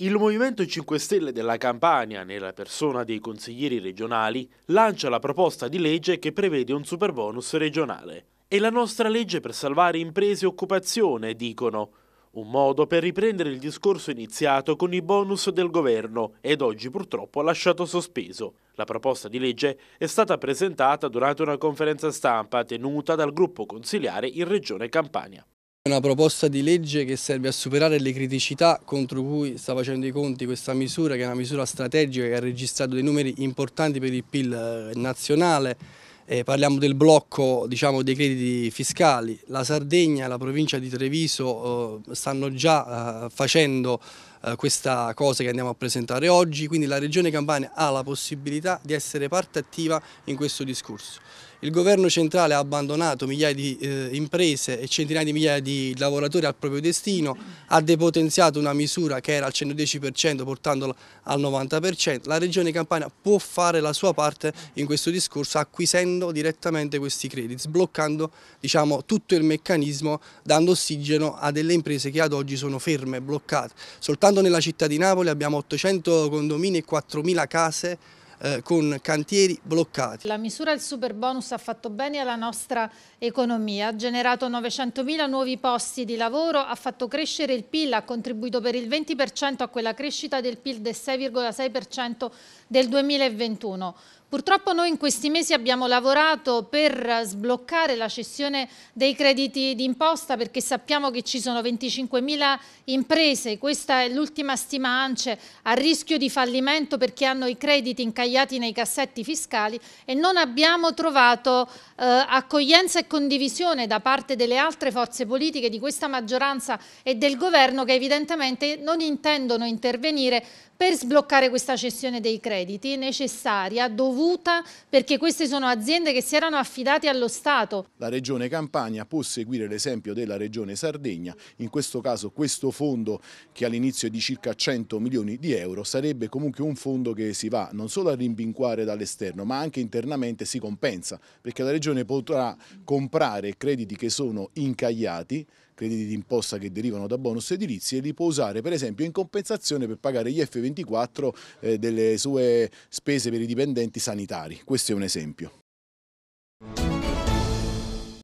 Il Movimento 5 Stelle della Campania, nella persona dei consiglieri regionali, lancia la proposta di legge che prevede un superbonus regionale. È la nostra legge per salvare imprese e occupazione, dicono. Un modo per riprendere il discorso iniziato con i bonus del governo ed oggi purtroppo lasciato sospeso. La proposta di legge è stata presentata durante una conferenza stampa tenuta dal gruppo consiliare in Regione Campania una proposta di legge che serve a superare le criticità contro cui sta facendo i conti questa misura, che è una misura strategica che ha registrato dei numeri importanti per il PIL eh, nazionale. Eh, parliamo del blocco diciamo, dei crediti fiscali. La Sardegna e la provincia di Treviso eh, stanno già eh, facendo eh, questa cosa che andiamo a presentare oggi, quindi la Regione Campania ha la possibilità di essere parte attiva in questo discorso. Il governo centrale ha abbandonato migliaia di eh, imprese e centinaia di migliaia di lavoratori al proprio destino, ha depotenziato una misura che era al 110% portandola al 90%. La Regione Campania può fare la sua parte in questo discorso acquisendo direttamente questi crediti, sbloccando diciamo, tutto il meccanismo, dando ossigeno a delle imprese che ad oggi sono ferme, bloccate. Soltanto Soltanto nella città di Napoli abbiamo 800 condomini e 4.000 case eh, con cantieri bloccati. La misura del super bonus ha fatto bene alla nostra economia, ha generato 900.000 nuovi posti di lavoro, ha fatto crescere il PIL, ha contribuito per il 20% a quella crescita del PIL del 6,6% del 2021. Purtroppo noi in questi mesi abbiamo lavorato per sbloccare la cessione dei crediti d'imposta perché sappiamo che ci sono 25.000 imprese, questa è l'ultima stima ANCE, a rischio di fallimento perché hanno i crediti incagliati nei cassetti fiscali e non abbiamo trovato eh, accoglienza e condivisione da parte delle altre forze politiche di questa maggioranza e del governo che evidentemente non intendono intervenire per sbloccare questa cessione dei crediti necessaria, dovuta dovuta perché queste sono aziende che si erano affidate allo Stato. La Regione Campania può seguire l'esempio della Regione Sardegna, in questo caso questo fondo che all'inizio è di circa 100 milioni di euro sarebbe comunque un fondo che si va non solo a rimbinquare dall'esterno ma anche internamente si compensa perché la Regione potrà comprare crediti che sono incagliati crediti d'imposta che derivano da bonus edilizi e li può usare per esempio in compensazione per pagare gli F24 eh, delle sue spese per i dipendenti sanitari. Questo è un esempio.